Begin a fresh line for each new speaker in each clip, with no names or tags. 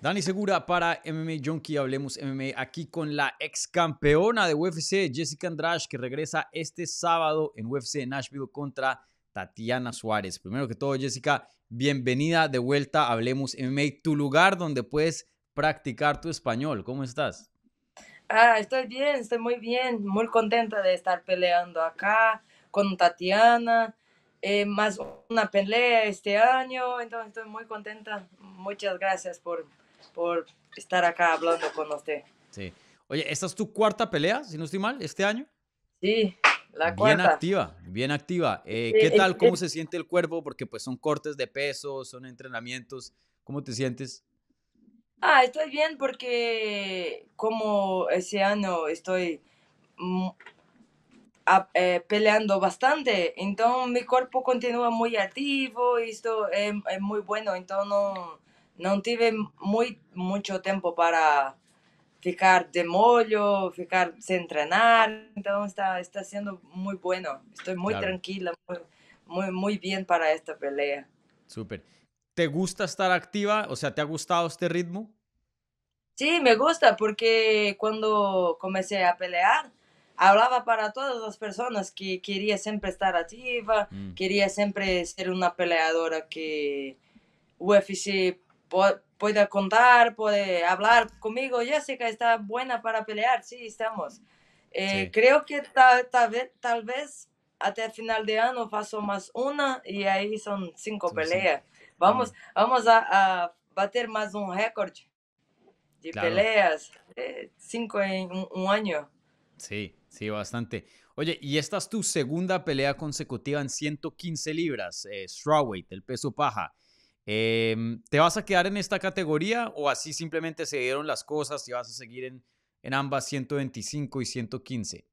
Dani Segura para MMA Junkie, hablemos MMA aquí con la ex campeona de UFC, Jessica Andrade, que regresa este sábado en UFC Nashville contra Tatiana Suárez. Primero que todo, Jessica, bienvenida de vuelta a Hablemos MMA, tu lugar donde puedes practicar tu español. ¿Cómo estás?
Ah, estoy bien, estoy muy bien, muy contenta de estar peleando acá con Tatiana. Eh, más una pelea este año, entonces estoy muy contenta. Muchas gracias por por estar acá hablando con usted.
Sí. Oye, ¿esta es tu cuarta pelea, si no estoy mal, este año? Sí, la cuarta. Bien activa, bien activa. Eh, ¿Qué tal, cómo se siente el cuerpo? Porque pues son cortes de peso, son entrenamientos. ¿Cómo te sientes?
Ah, estoy bien porque como ese año estoy eh, peleando bastante, entonces mi cuerpo continúa muy activo y esto es muy bueno, entonces no, no tuve mucho tiempo para ficar de mollo, ficar entrenar entrenar. está, está muy bueno. Estoy muy tranquila, Muy, muy bien para esta pelea.
Súper. ¿Te gusta estar activa? O sea, ¿te ha gustado este ritmo?
Sí, me gusta porque cuando comencé a pelear, hablaba para todas las personas que quería siempre estar activa, mm. quería siempre ser una peleadora que UFC puede contar, puede hablar conmigo. Jessica está buena para pelear, sí, estamos. Eh, creo que tal vez tal vez hasta el final de año paso más una y ahí son cinco peleas. Vamos, vamos a, bater más un récord de peleas, eh, cinco en un, año.
Sí, sí, bastante. Oye, y esta es tu segunda pelea consecutiva en 115 libras, eh, strawweight, el peso paja. Em, ¿Te vas a quedar en esta categoría o así simplemente se dieron las cosas y vas a seguir en, ambas 125 y 115?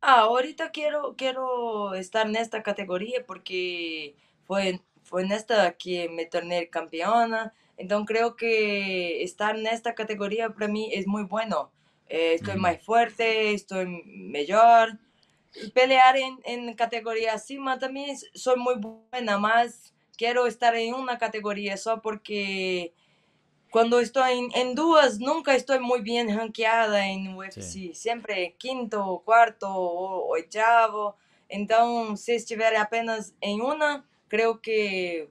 Ah, ahorita quiero, quiero estar en esta categoría porque fue, fue en esta que me torné campeona. Entonces creo que estar en esta categoría para mí es muy bueno. Eh, estoy más fuerte, estoy mejor. Pelear en, en categoría cima también soy muy buena, más quiero estar en una categoría só porque cuando estoy en, en nunca estoy muy bien ranqueada en UFC, siempre quinto, cuarto o ochavo. Entonces, si estuviera apenas en una, creo que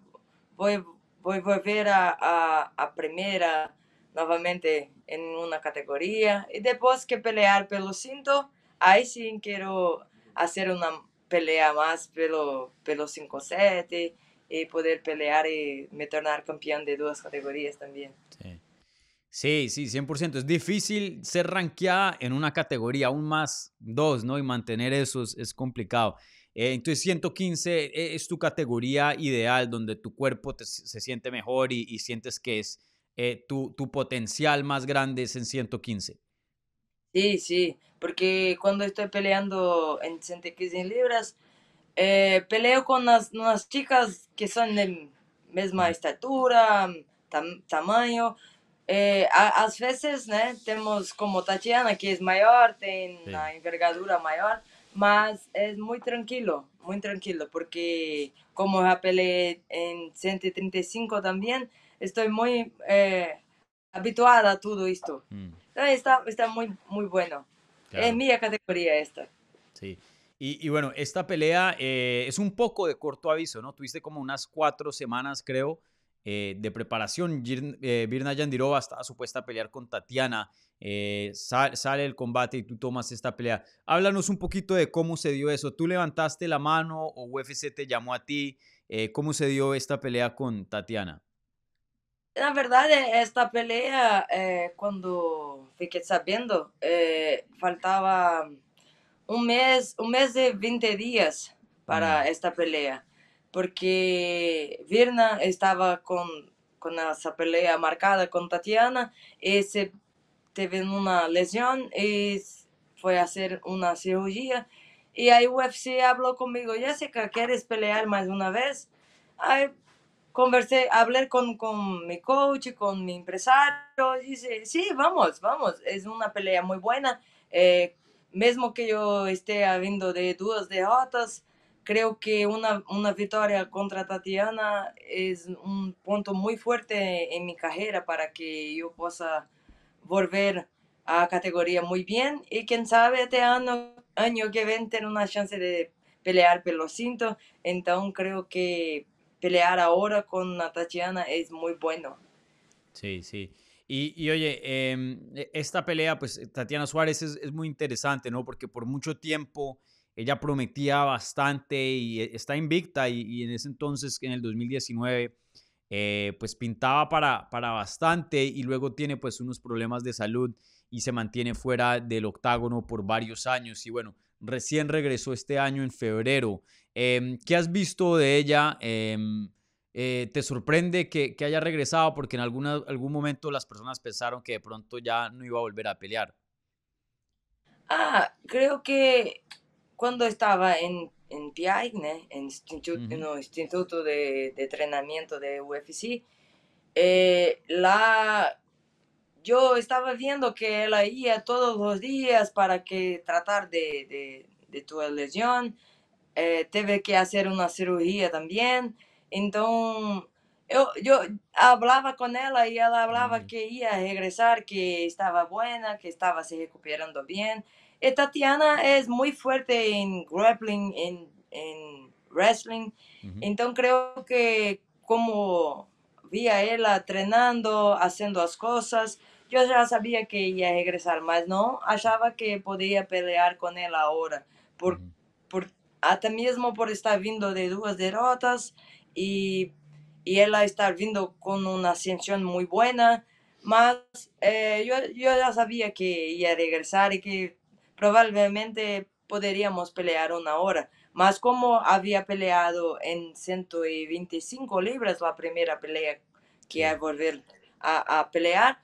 voy, a volver a, a, primera nuevamente en una categoría y después que pelear pelo cinto, ahí sí quiero hacer una pelea más pelo, pelo 5-7 y eh, poder pelear y eh, me tornar campeón de dos categorías también.
Sí. Sí, sí, 100%. Es difícil ser ranqueada en una categoría, aún más dos, ¿no? Y mantener eso es, complicado. Eh, entonces, 115 es tu categoría ideal, donde tu cuerpo se siente mejor y, sientes que es tu, tu, potencial más grande es en 115.
Sí, sí, porque cuando estoy peleando en 115 libras, eh, peleo con las, unas chicas que son de misma estatura, tamaño. Eh, a, veces tenemos como Tatiana, que es mayor, tiene una envergadura mayor, más es muy tranquilo, muy tranquilo, porque como ya peleé en 135 también, estoy muy eh, habituada a todo esto. Mm. Está, está muy, muy bueno. Es mi categoría esta.
Sí. Y, bueno, esta pelea eh, es un poco de corto aviso, ¿no? Tuviste como unas cuatro semanas, creo, eh, de preparación. Virna eh, Yandirova estaba supuesta a pelear con Tatiana. sale el combate y tú tomas esta pelea. Háblanos un poquito de cómo se dio eso. ¿Tú levantaste la mano o UFC te llamó a ti? ¿Cómo se dio esta pelea con Tatiana?
La verdad, e, esta pelea, cuando fui sabiendo sabiendo, un mes, un mes de 20 días para mm. esta pelea, porque Virna estaba con, con esa pelea marcada con Tatiana y se tuvo una lesión y fue a hacer una cirugía. Y ahí UFC habló conmigo, Jessica, ¿quieres pelear más una vez? Ahí conversé, hablé con, mi coach, con mi empresario, y dice, sí, vamos, vamos, es una pelea muy buena. Eh, mesmo que yo esté habiendo de de derrotas, ah, creo que una victoria contra Tatiana es un punto muy fuerte en mi carrera para que yo pueda volver a categoría muy bien y quién sabe este año, que viene tener una chance de pelear por los cintos. Entonces creo que pelear ahora con Tatiana es muy bueno.
Sí, sí. Y, oye, em, e, esta pelea, pues eh, Tatiana Suárez es, muy interesante, ¿no? Porque por mucho tiempo ella prometía bastante y eh, está invicta y, en ese entonces, en el 2019, eh, pues pintaba para, para bastante y luego tiene pues unos problemas de salud y se mantiene fuera del octágono por varios años. Y bueno, recién regresó este año en febrero. Em, ¿Qué has visto de ella? Em, eh, ¿Te sorprende que, que, haya regresado? Porque en alguna, algún momento las personas pensaron que de pronto ya no iba a volver a pelear.
Ah, creo que cuando estaba en, en en instituto, instituto de, de, Entrenamiento de UFC, eh, la, yo estaba viendo que él iba todos los días para que tratar de, de, de tu lesión. Eh, tuve que hacer una cirugía también. Entonces, yo hablaba con ella y ella ela falava mm. que iba a regresar, que estaba buena que estaba se recuperando bien eh, Tatiana es muy fuerte en grappling, en wrestling. Entonces, creo que como a ella entrenando, haciendo las cosas, yo ya sabía que iba a regresar. más no achaba que podía pelear con ella ahora, por, por, até mismo por estar viendo de dos derrotas y, y ella está viendo con una ascensión muy buena, más eh, yo, yo, ya sabía que iba a regresar y que probablemente podríamos pelear una hora, más como había peleado en 125 libras la primera pelea que iba a volver a pelear,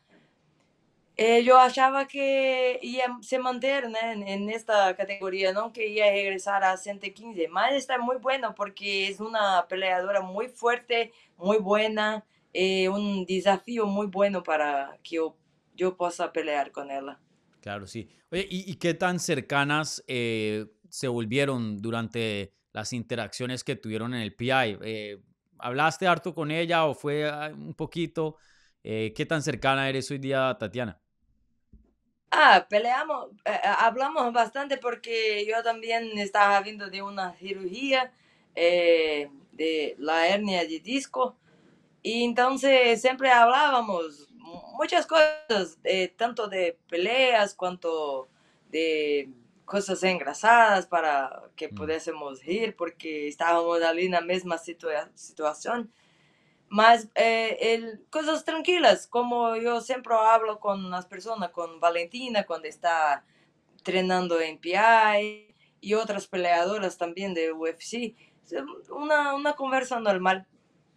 eh, yo achaba que iba se mantener en esta categoría, no que iba a regresar a 115, Más está muy bueno porque es una peleadora muy fuerte, muy buena, eh, un desafío muy bueno para que yo, pueda pelear con ella.
Claro, sí. Oye, ¿y, qué tan cercanas eh, se volvieron durante las interacciones que tuvieron en el PI? ¿Hablaste harto con ella o fue ah, un poquito? ¿Qué tan cercana eres hoy día, Tatiana?
Ah, peleamos, eh, eh, hablamos bastante porque yo también estaba viendo de una cirugía eh, de la hernia de disco y entonces siempre hablábamos muchas cosas, tanto de peleas cuanto de cosas engrasadas para que mm. pudiésemos ir porque estábamos allí en la misma situación. Más eh, cosas tranquilas, como yo siempre hablo con las personas, con Valentina cuando está entrenando en PI y otras peleadoras también de UFC. Una, una conversa normal.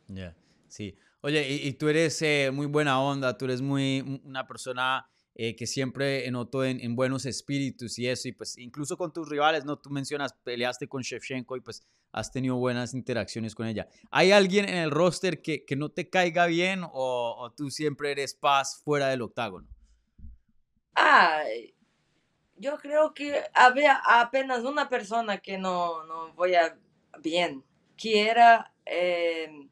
Ya, sí. Oye, y, tú eres eh, muy buena onda, tú eres muy una persona eh, que siempre notó en, buenos espíritus y eso, y pues incluso con tus rivales, ¿no? Tú mencionas, peleaste con Shevchenko y pues has tenido buenas interacciones con ella. ¿Hay alguien en el roster que, que no te caiga bien o, tú siempre eres paz fuera del octágono?
Ah, yo creo que había apenas una persona que no, voy a bien, que era... Em,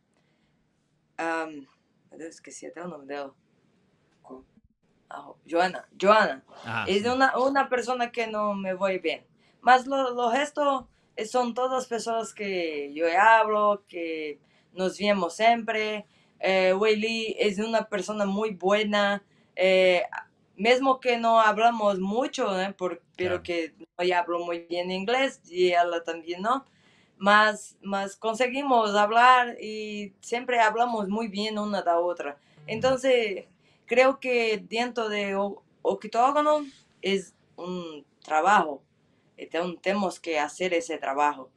es que sí, tengo un Ah, Joana, Joana, ah, es de una, una, persona que no me voy bien. Más lo, gestos resto eh, son todas personas que yo hablo, que nos vemos siempre. Eh, Weili es una persona muy buena, eh, mismo que no hablamos mucho, ¿eh? Por, pero que no hablo muy bien inglés y ella también no. más más conseguimos hablar y siempre hablamos muy bien una de la otra. Entonces, creo que dentro de Octógono es un trabajo, eh, tenemos que hacer ese trabajo.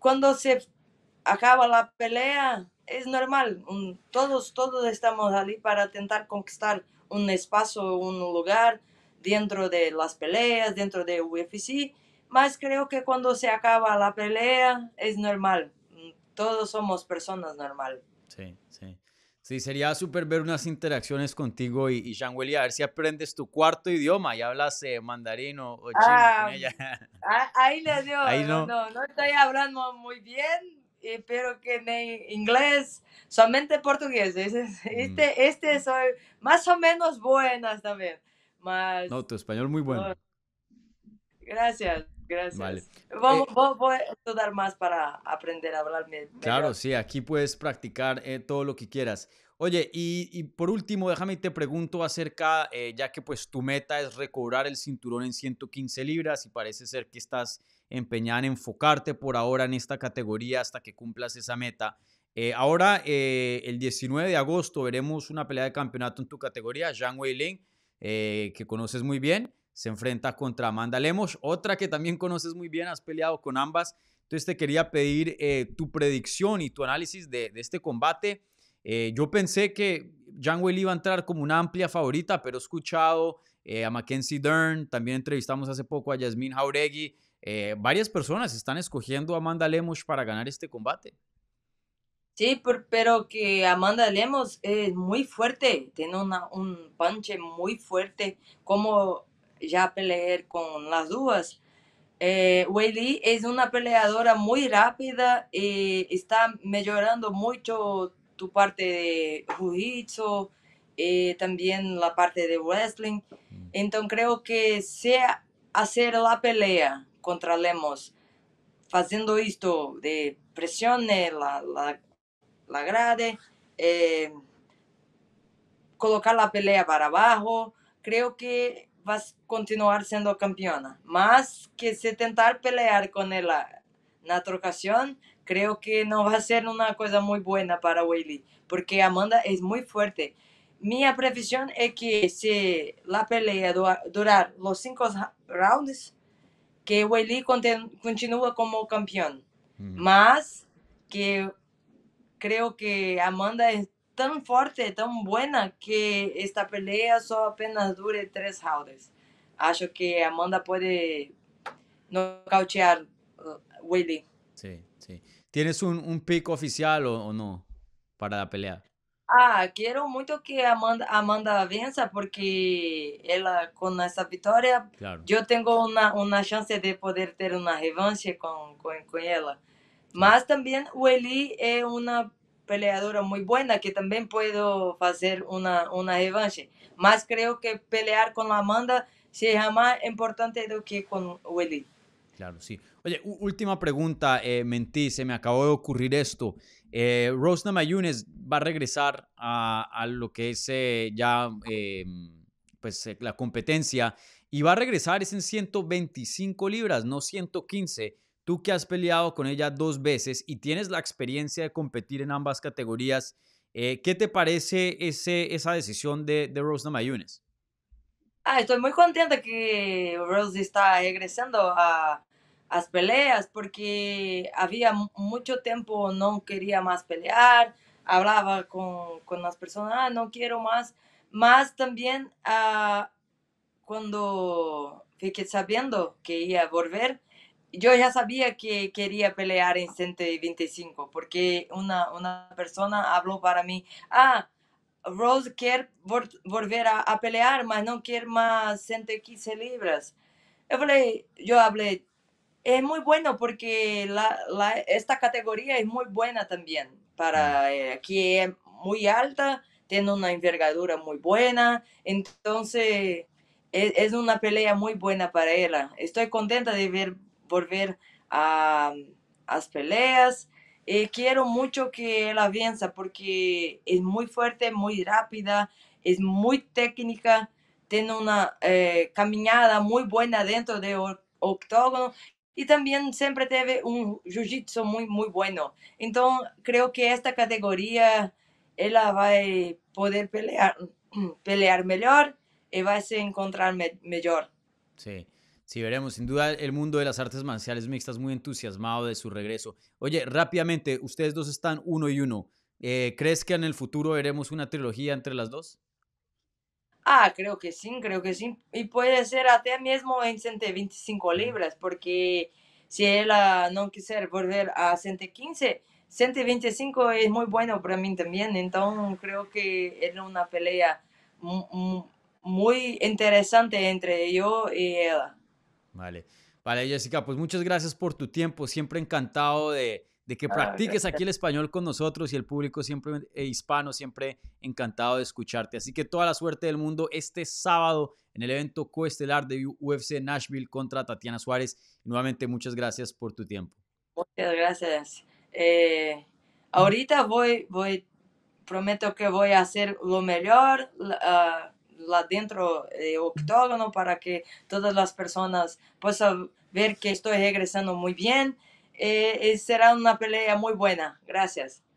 Cuando se acaba la pelea, es normal, todos, todos estamos allí para intentar conquistar un espacio, un lugar dentro de las peleas, dentro de UFC, Pero creo que cuando se acaba la pelea es normal,
todos somos personas normal. Sí, sí. Sí, sería súper ver unas interacciones contigo y, y a ver si aprendes tu cuarto idioma y hablas eh, mandarín o, chino con ah, ella.
Ah, ahí le dio, no. no. estoy hablando muy bien, pero que en e-, inglés, solamente portugués. Mm. Este, este soy más o menos buenas también. no, tu español muy bueno. gracias. Gracias. Vale. Vamos, eh, voy a estudiar más para aprender a hablar Claro, sí,
aquí puedes practicar eh, todo lo que quieras. Oye, y, por último, déjame te pregunto acerca, eh, ya que pues tu meta es recobrar el cinturón en 115 libras y parece ser que estás empeñada en enfocarte por ahora en esta categoría hasta que cumplas esa meta. ahora, el 19 de agosto, veremos una pelea de campeonato en tu categoría, Jean Weiling, que conoces muy bien se enfrenta contra Amanda Lemos, otra que también conoces muy bien, has peleado con ambas. Entonces te quería pedir eh, tu predicción y tu análisis de, este combate. Eh, yo pensé que Jan Will iba a entrar como una amplia favorita, pero he escuchado eh, a Mackenzie Dern, también entrevistamos hace poco a Yasmin Jauregui. varias personas están escogiendo a Amanda Lemos para ganar este combate.
Sí, pero que Amanda Lemos es muy fuerte, tiene un panche muy fuerte, como ya pelear con las dos, eh, Weili es una peleadora muy rápida y eh, está mejorando mucho tu parte de jiu-jitsu y eh, también la parte de wrestling. Mm. Entonces creo que sea hacer la pelea contra Lemos, haciendo esto de presiones, la, la, grade, eh, colocar la pelea para abajo, creo que vas a continuar siendo campeona. Más que se tentar pelear con ella en otra ocasión, creo que no va a ser una cosa muy buena para willy porque Amanda es muy fuerte. Mi previsión es que si la pelea durar los cinco rounds, que Weili continúa como campeón. Más que creo que Amanda es tan fuerte, tan buena, que esta pelea solo apenas dure tres rounds. Acho que Amanda puede nocautear a uh, Willy.
Sí, sí. ¿Tienes un, un oficial o, no para la pelea?
Ah, quiero mucho que Amanda, Amanda venza porque ella ah, con esa victoria yo tengo una, una chance de poder tener una revancha con, con, con ella. Más también Willy es una peleadora muy buena que también puedo hacer una, una revanche. más creo que pelear con la Amanda sea más importante do que con Willy.
Claro, sí. Oye, última pregunta, eh, mentí, se me acabó de ocurrir esto. Eh, Rosna Mayunes va a regresar a, a lo que es eh, ya em, pues, la competencia y va a regresar es en 125 libras, no 115 Tú que has peleado con ella dos veces y tienes la experiencia de competir en ambas categorías, eh, ¿qué te parece ese, esa decisión de, de Rose
Ah, estoy muy contenta que Rose está regresando a, las peleas porque había mucho tiempo no quería más pelear, hablaba con, con las personas, ah, no quiero más, más también ah, cuando cuando que sabiendo que iba a volver, yo ya sabía que quería pelear en 125 porque una, una persona habló para mí, ah, Rose quiere volver a, pelear, pero no quiere más 115 libras. Yo, yo hablé, es muy bueno porque la, esta categoría es muy buena también, mm. para eh, que es muy alta, tiene una envergadura muy buena, entonces es, es una pelea muy buena para ella. Estoy contenta de ver volver a, a las peleas. Eh, quiero mucho que la venza porque es muy fuerte, muy rápida, es muy técnica, tiene una eh, caminada muy buena dentro de octógono y también siempre tiene un jiu-jitsu muy, muy bueno. Entonces, creo que esta categoría ella va a eh, poder pelear, pelear mejor y va a encontrar mejor.
Sí. Sí, veremos. Sin duda, el mundo de las artes marciales mixtas muy entusiasmado de su regreso. Oye, rápidamente, ustedes dos están uno y uno. Eh, ¿Crees que en el futuro veremos una trilogía entre las dos?
Ah, creo que sí, creo que sí. Y puede ser hasta mismo en 125 libras, porque si ella ah, no quisiera volver a 115, 125 es muy bueno para mí también. Entonces creo que era una pelea muy interesante entre yo y ella.
Vale. Vale, Jessica, pues muchas gracias por tu tiempo. Siempre encantado de, que ah, practiques aquí el español con nosotros y el público siempre eh, hispano, siempre encantado de escucharte. Así que toda la suerte del mundo este sábado en el evento coestelar de UFC Nashville contra Tatiana Suárez. Nuevamente, muchas gracias por tu tiempo.
Muchas gracias. Eh, ahorita voy, voy, prometo que voy a hacer lo mejor. Ah, la dentro de eh, octógono para que todas las personas puedan ver que estoy regresando muy bien. Eh, eh, será una pelea
muy buena. Gracias.